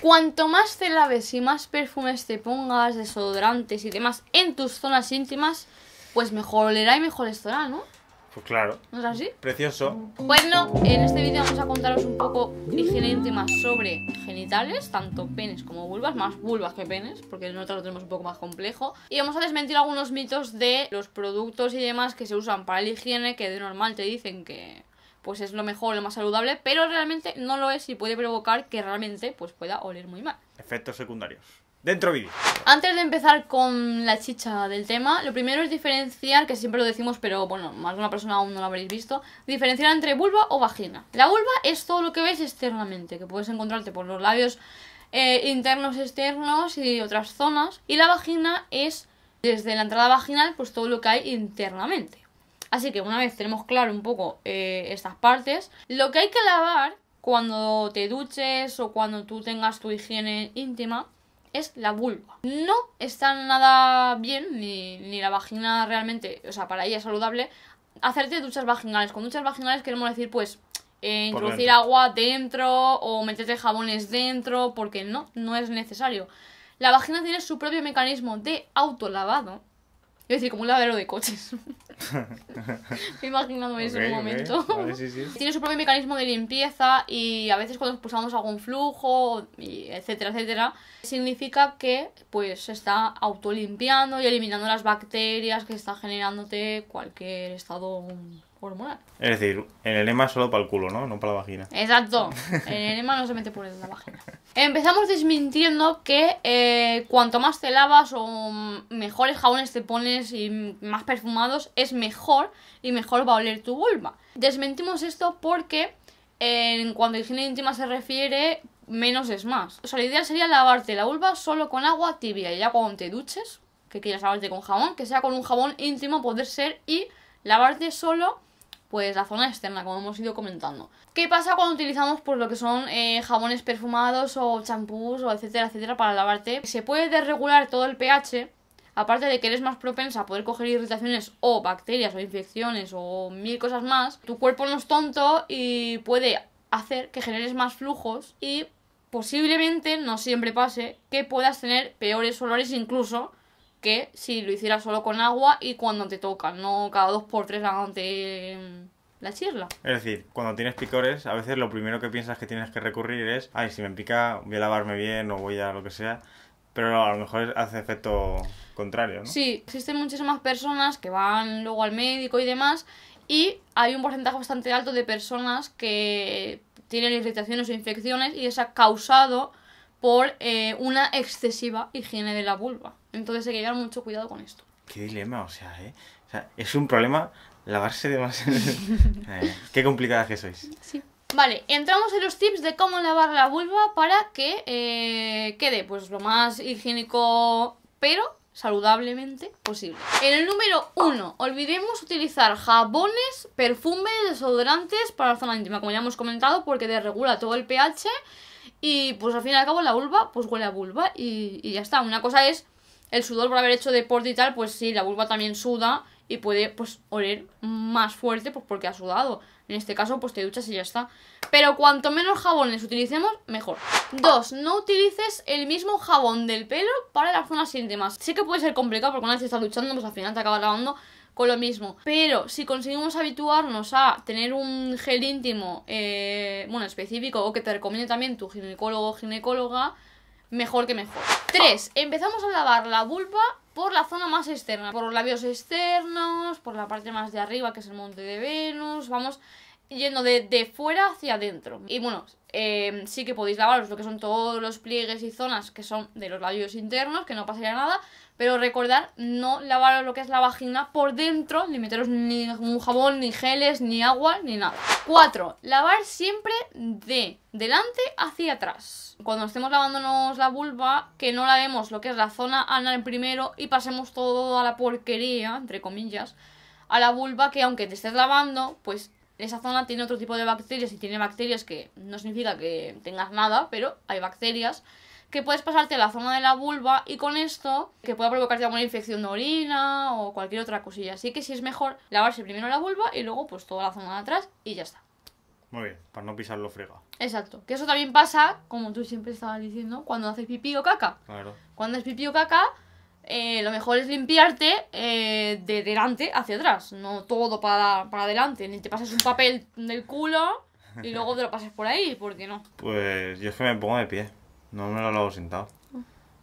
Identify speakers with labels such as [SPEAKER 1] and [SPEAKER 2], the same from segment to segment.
[SPEAKER 1] Cuanto más te laves y más perfumes te pongas, desodorantes y demás en tus zonas íntimas, pues mejor olerá y mejor estará, ¿no?
[SPEAKER 2] Pues claro. ¿No es así? Precioso.
[SPEAKER 1] Bueno, en este vídeo vamos a contaros un poco higiene íntima sobre genitales, tanto penes como vulvas, más vulvas que penes, porque nosotros lo tenemos un poco más complejo. Y vamos a desmentir algunos mitos de los productos y demás que se usan para la higiene, que de normal te dicen que pues es lo mejor, lo más saludable, pero realmente no lo es y puede provocar que realmente pues pueda oler muy mal.
[SPEAKER 2] Efectos secundarios. Dentro vídeo.
[SPEAKER 1] Antes de empezar con la chicha del tema, lo primero es diferenciar, que siempre lo decimos, pero bueno, más de una persona aún no lo habréis visto, diferenciar entre vulva o vagina. La vulva es todo lo que ves externamente, que puedes encontrarte por los labios eh, internos, externos y otras zonas. Y la vagina es, desde la entrada vaginal, pues todo lo que hay internamente. Así que una vez tenemos claro un poco eh, estas partes, lo que hay que lavar cuando te duches o cuando tú tengas tu higiene íntima es la vulva. No está nada bien, ni, la vagina realmente, o sea, para ella es saludable, hacerte duchas vaginales. Con duchas vaginales queremos decir, pues, eh, introducir agua dentro o meterte jabones dentro, porque no, no es necesario. La vagina tiene su propio mecanismo de autolavado es decir, como un lavadero de coches. Imaginándome eso en un momento. Tiene su propio mecanismo de limpieza y a veces cuando pulsamos algún flujo, y etcétera, etcétera, significa que pues se está autolimpiando y eliminando las bacterias que está generándote cualquier estado
[SPEAKER 2] es decir, el enema solo para el culo, ¿no? No para la vagina.
[SPEAKER 1] Exacto. El enema no se mete por la vagina. Empezamos desmintiendo que eh, cuanto más te lavas o mejores jabones te pones y más perfumados, es mejor y mejor va a oler tu vulva. Desmentimos esto porque eh, en cuanto a higiene íntima se refiere, menos es más. O sea, la idea sería lavarte la vulva solo con agua tibia y ya cuando te duches, que quieras lavarte con jabón, que sea con un jabón íntimo poder ser y lavarte solo pues la zona externa, como hemos ido comentando. ¿Qué pasa cuando utilizamos pues lo que son eh, jabones perfumados o champús o etcétera, etcétera para lavarte? Se puede desregular todo el pH, aparte de que eres más propensa a poder coger irritaciones o bacterias o infecciones o mil cosas más, tu cuerpo no es tonto y puede hacer que generes más flujos y posiblemente, no siempre pase, que puedas tener peores olores incluso que si lo hiciera solo con agua y cuando te toca, no cada dos por tres ante mm, la chirla.
[SPEAKER 2] Es decir, cuando tienes picores, a veces lo primero que piensas que tienes que recurrir es, ay, si me pica, voy a lavarme bien o voy a lo que sea. Pero a lo mejor hace efecto contrario, ¿no?
[SPEAKER 1] Sí, existen muchísimas personas que van luego al médico y demás, y hay un porcentaje bastante alto de personas que tienen irritaciones o infecciones y es causado por eh, una excesiva higiene de la vulva. Entonces hay que llevar mucho cuidado con esto.
[SPEAKER 2] Qué dilema, o sea, ¿eh? es un problema lavarse demasiado. Eh, qué complicada que sois.
[SPEAKER 1] Vale, entramos en los tips de cómo lavar la vulva para que eh, quede pues lo más higiénico pero saludablemente posible. En el número 1, olvidemos utilizar jabones, perfumes, desodorantes para la zona íntima, como ya hemos comentado, porque desregula todo el pH y pues al fin y al cabo la vulva pues huele a vulva y ya está. Una cosa es el sudor por haber hecho deporte y tal, pues sí, la vulva también suda y puede pues oler más fuerte pues porque ha sudado. En este caso pues te duchas y ya está. Pero cuanto menos jabones utilicemos, mejor. Dos, No utilices el mismo jabón del pelo para las zonas íntimas. Sí que puede ser complicado porque una vez estás duchando pues al final te acabas lavando con lo mismo. Pero si conseguimos habituarnos a tener un gel íntimo, eh, bueno, específico o que te recomiende también tu ginecólogo o ginecóloga, mejor que mejor. 3. Empezamos a lavar la vulva por la zona más externa, por los labios externos, por la parte más de arriba que es el monte de Venus, vamos yendo de, de fuera hacia adentro. Y bueno, em, sí que podéis lavaros lo que son todos los pliegues y zonas que son de los labios internos, que no pasaría nada, pero recordar no lavar lo que es la vagina por dentro, ni meteros ningún jabón, ni geles, ni agua, ni nada. 4. Lavar siempre de delante hacia atrás. Cuando estemos lavándonos la vulva, que no lavemos lo que es la zona anal primero y pasemos toda la porquería, entre comillas, a la vulva, que aunque te estés lavando, pues esa zona tiene otro tipo de bacterias y tiene bacterias que no significa que tengas nada, pero hay bacterias que puedes pasarte a la zona de la vulva y con esto que pueda provocarte alguna infección de orina o cualquier otra cosilla. Así que si es mejor lavarse primero la vulva y luego pues toda la zona de atrás y ya está.
[SPEAKER 2] Muy bien, para no pisarlo frega.
[SPEAKER 1] Exacto. Que eso también pasa, como tú siempre estabas diciendo, cuando haces pipí o caca. Claro. Cuando es pipí o caca, eh, lo mejor es limpiarte eh, de delante hacia atrás, no todo para, para adelante, ni te pasas un papel del culo y luego te lo pasas por ahí, ¿por qué no.
[SPEAKER 2] Pues yo es que me pongo de pie. No me lo lavo sentado.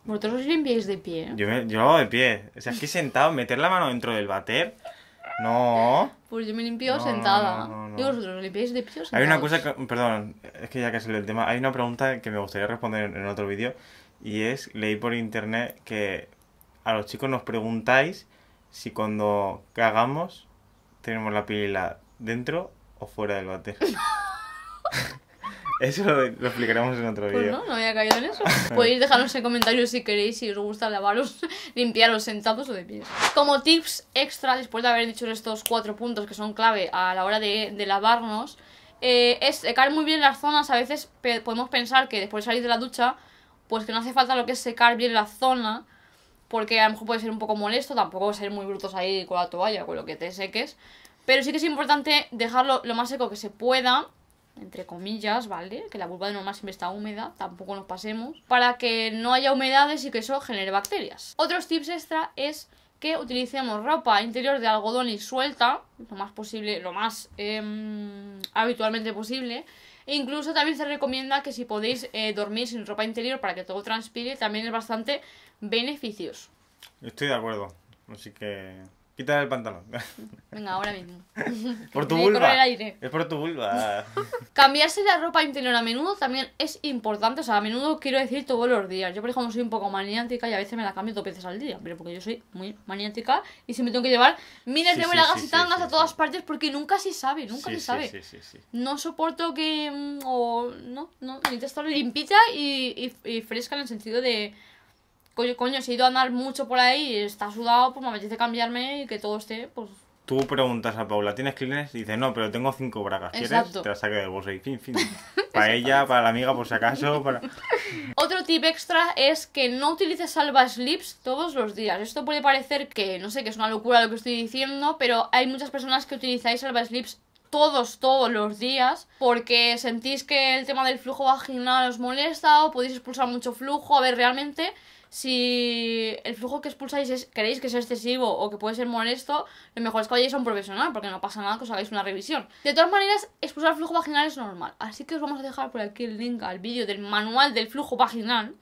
[SPEAKER 1] ¿Vosotros os limpiáis de pie?
[SPEAKER 2] Yo, yo de pie. O sea, es que sentado, meter la mano dentro del bater. No.
[SPEAKER 1] Pues yo me limpio sentada. ¿Y vosotros os limpiáis de pie o Hay una cosa, que,
[SPEAKER 2] perdón, es que ya que salió el tema, hay una pregunta que me gustaría responder en, otro vídeo. Y es, leí por internet que a los chicos nos preguntáis si cuando cagamos tenemos la pila dentro o fuera del bater. Eso lo, explicaremos en otro vídeo. Pues no,
[SPEAKER 1] no había caído en eso. Podéis dejarnos en comentarios si queréis, si os gusta lavaros, limpiaros sentados o de pies. Como tips extra, después de haber dicho estos cuatro puntos que son clave a la hora de, lavarnos, eh, es secar eh, muy bien las zonas. A veces podemos pensar que después de salir de la ducha, pues que no hace falta lo que es secar bien la zona, porque a lo mejor puede ser un poco molesto, tampoco ser muy brutos ahí con la toalla, con lo que te seques. Pero sí que es importante dejarlo lo más seco que se pueda entre comillas, ¿vale? Que la vulva de normal siempre está húmeda, tampoco nos pasemos, para que no haya humedades y que eso genere bacterias. Otros tips extra es que utilicemos ropa interior de algodón y suelta, lo más posible, lo más em, habitualmente posible. E incluso también se recomienda que si podéis eh, dormir sin ropa interior para que todo transpire, también es bastante beneficioso.
[SPEAKER 2] Estoy de acuerdo, así que Quítale el pantalón.
[SPEAKER 1] Venga, ahora mismo. por tu vulva. Es
[SPEAKER 2] por tu vulva.
[SPEAKER 1] Cambiarse la ropa interior a menudo también es importante. O sea, a menudo quiero decir todos los días. Yo, por ejemplo, soy un poco maniática y a veces me la cambio dos veces al día. Pero porque yo soy muy maniática y siempre tengo que llevar miles de bragas y tangas a todas partes porque nunca se sabe, nunca se sabe. No soporto que. Mm, o, no, no. Necesito estar limpita y, y fresca en el sentido de coño, he ido a andar mucho por ahí y está sudado, pues me apetece cambiarme y que todo esté, pues...
[SPEAKER 2] Tú preguntas a Paula, ¿tienes clines? Y dice, no, pero tengo cinco bragas. ¿Quieres? Te las saqué del bolso y fin, fin. Para ella, para la amiga, por si acaso, para...
[SPEAKER 1] Otro tip extra es que no utilices salva slips todos los días. Esto puede parecer que, no sé, que es una locura lo que estoy diciendo, pero hay muchas personas que utilizáis salva slips todos, todos los días, porque sentís que el tema del flujo vaginal os molesta o podéis expulsar mucho flujo. A ver, realmente, si el flujo que expulsáis es, queréis que es excesivo o que puede ser molesto, lo mejor es que vayáis a un profesional, porque no pasa nada que os hagáis una revisión. De todas maneras, expulsar flujo vaginal es normal, así que os vamos a dejar por aquí el link al vídeo del manual del flujo vaginal,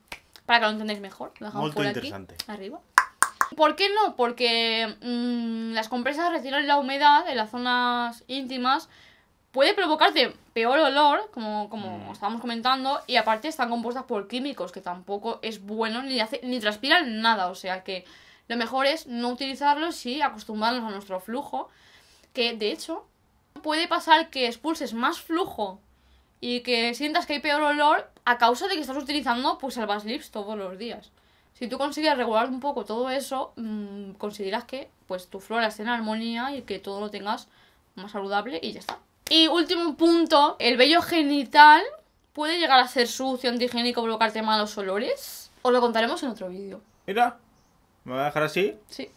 [SPEAKER 1] para que lo entendáis mejor. Lo dejamos por aquí, arriba. ¿Por qué no? Porque mm, las compresas retiran la humedad en las zonas íntimas. Puede provocarte peor olor, como, como mm. estábamos comentando, y aparte están compuestas por químicos, que tampoco es bueno ni, transpiran nada. O sea que lo mejor es no utilizarlos y acostumbrarnos a nuestro flujo. Que de hecho, puede pasar que expulses más flujo y que sientas que hay peor olor a causa de que estás utilizando pues el todos los días. Si tú consigues regular un poco todo eso, mm, consideras que pues tu flora esté en armonía y que todo lo tengas más saludable y ya está. Y último punto, el vello genital puede llegar a ser sucio, antihigiénico, provocarte malos olores. Os lo contaremos en otro vídeo.
[SPEAKER 2] Mira, ¿me voy a dejar así?
[SPEAKER 1] Sí.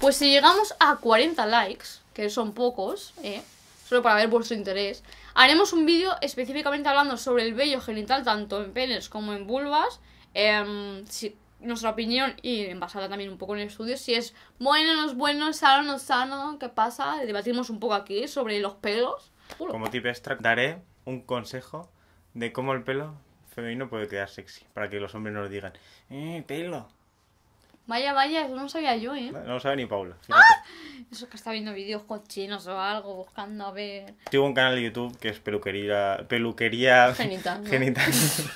[SPEAKER 1] Pues si llegamos a 40 likes, que son pocos, ¿eh? solo para ver vuestro interés, haremos un vídeo específicamente hablando sobre el vello genital, tanto en penes como en vulvas. Em, si nuestra opinión y basada también un poco en el estudio, si es bueno, no es bueno, sano sano, no es sano, qué pasa. Debatimos un poco aquí sobre los pelos. Como
[SPEAKER 2] tip extra, daré un consejo de cómo el pelo femenino puede quedar sexy, para que los hombres nos digan, ¡eh, pelo!
[SPEAKER 1] Vaya, vaya, eso no sabía yo, ¿eh? No,
[SPEAKER 2] lo sabe ni Paula. ¡Ah!
[SPEAKER 1] Eso es que está viendo vídeos chinos o algo, buscando a ver.
[SPEAKER 2] Tengo un canal de YouTube que es peluquería. Peluquería. Genital. Genital.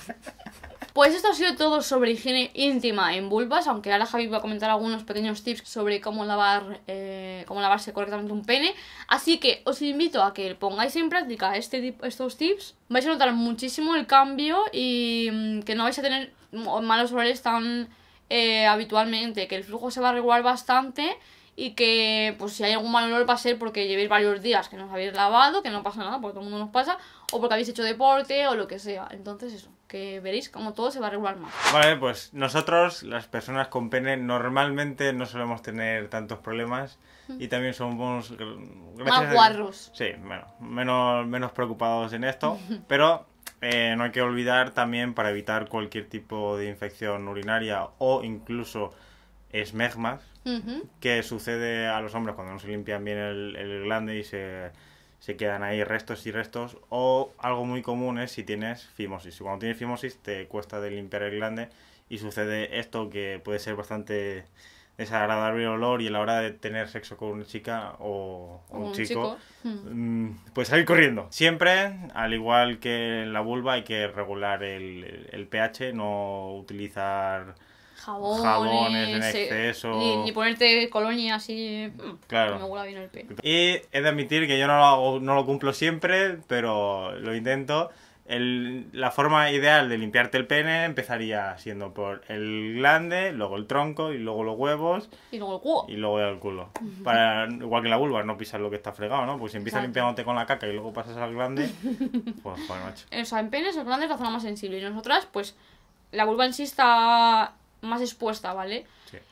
[SPEAKER 1] Pues esto ha sido todo sobre higiene íntima en vulvas, aunque ahora Javi va a comentar algunos pequeños tips sobre cómo lavar, eh, cómo lavarse correctamente un pene. Así que os invito a que pongáis en práctica este, estos tips. Vais a notar muchísimo el cambio y mm, que no vais a tener malos olores tan eh, habitualmente, que el flujo se va a regular bastante y que pues si hay algún mal olor va a ser porque llevéis varios días que no os habéis lavado, que no pasa nada, porque todo el mundo nos pasa, o porque habéis hecho deporte o lo que sea. Entonces eso que veréis como todo se va a regular más.
[SPEAKER 2] Vale, pues nosotros, las personas con pene, normalmente no solemos tener tantos problemas y también somos... Más guarros. Sí, bueno, menos, menos preocupados en esto, pero eh, no hay que olvidar también para evitar cualquier tipo de infección urinaria o incluso esmegmas que sucede a los hombres cuando no se limpian bien el glande y se se quedan ahí restos y restos. O algo muy común es si tienes fimosis. Cuando tienes fimosis te cuesta de limpiar el glande y sucede esto que puede ser bastante desagradable el olor y a la hora de tener sexo con una chica o, un, chico, mm, pues salir corriendo. Siempre, al igual que en la vulva, hay que regular el, el pH, no utilizar
[SPEAKER 1] jabones, jabones en exceso. Ni, ni, ponerte colonia así. Claro. me bien el
[SPEAKER 2] Y he de admitir que yo no lo, hago, no lo cumplo siempre, pero lo intento. El, la forma ideal de limpiarte el pene empezaría siendo por el glande, luego el tronco y luego los huevos. Y luego el culo. Y luego el culo. Para, igual que la vulva, no pisas lo que está fregado, ¿no? pues si empiezas limpiándote con la caca y luego pasas al
[SPEAKER 1] glande, pues joder, macho. O sea, en penes el glande es la zona más sensible y nosotras, pues, la vulva en sí está más expuesta, ¿vale?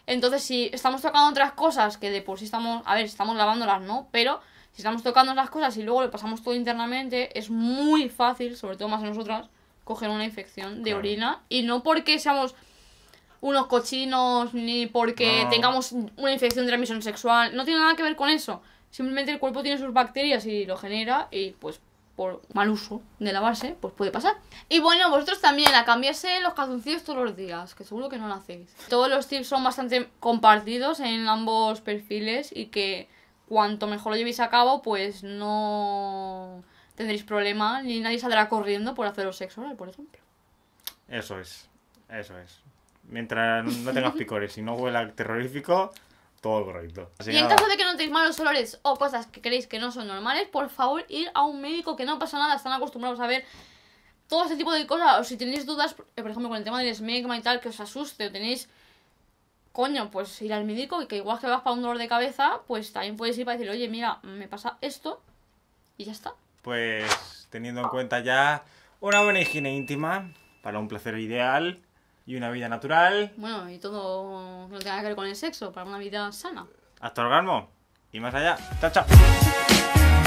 [SPEAKER 1] Entonces, si estamos tocando otras cosas que de por sí estamos, a ver, estamos lavándolas, ¿no? Pero si estamos tocando las cosas y luego lo pasamos todo internamente, es muy fácil, sobre todo más a nosotras, coger una infección de orina. Y no porque seamos unos cochinos, ni porque tengamos una infección de transmisión sexual, no tiene nada que ver con eso. Simplemente el cuerpo tiene sus bacterias y lo genera y pues por mal uso de la base, pues puede pasar. Y bueno, vosotros también a cambiarse los calzoncillos todos los días, que seguro que no lo hacéis. Todos los tips son bastante compartidos en ambos perfiles y que cuanto mejor lo llevéis a cabo, pues no tendréis problema ni nadie saldrá corriendo por haceros sexo oral, por ejemplo.
[SPEAKER 2] Eso es, eso es. Mientras no tengas picores y no huela terrorífico, todo correcto. y en caso
[SPEAKER 1] de que notéis malos olores o cosas que creéis que no son normales, por favor ir a un médico que no pasa nada, están acostumbrados a ver todo este tipo de cosas. O si tenéis dudas, eh, por ejemplo, con el tema del esmegma y tal, que os asuste o tenéis... Coño, pues ir al médico y que igual que vas para un dolor de cabeza, pues también puedes ir para decir, oye, mira, me pasa esto y ya está.
[SPEAKER 2] Pues teniendo en cuenta ya una buena higiene íntima para un placer ideal y una vida natural.
[SPEAKER 1] Bueno, y todo lo que tenga que ver con el sexo, para una vida sana.
[SPEAKER 2] Hasta el orgasmo y más allá. Chao, chao.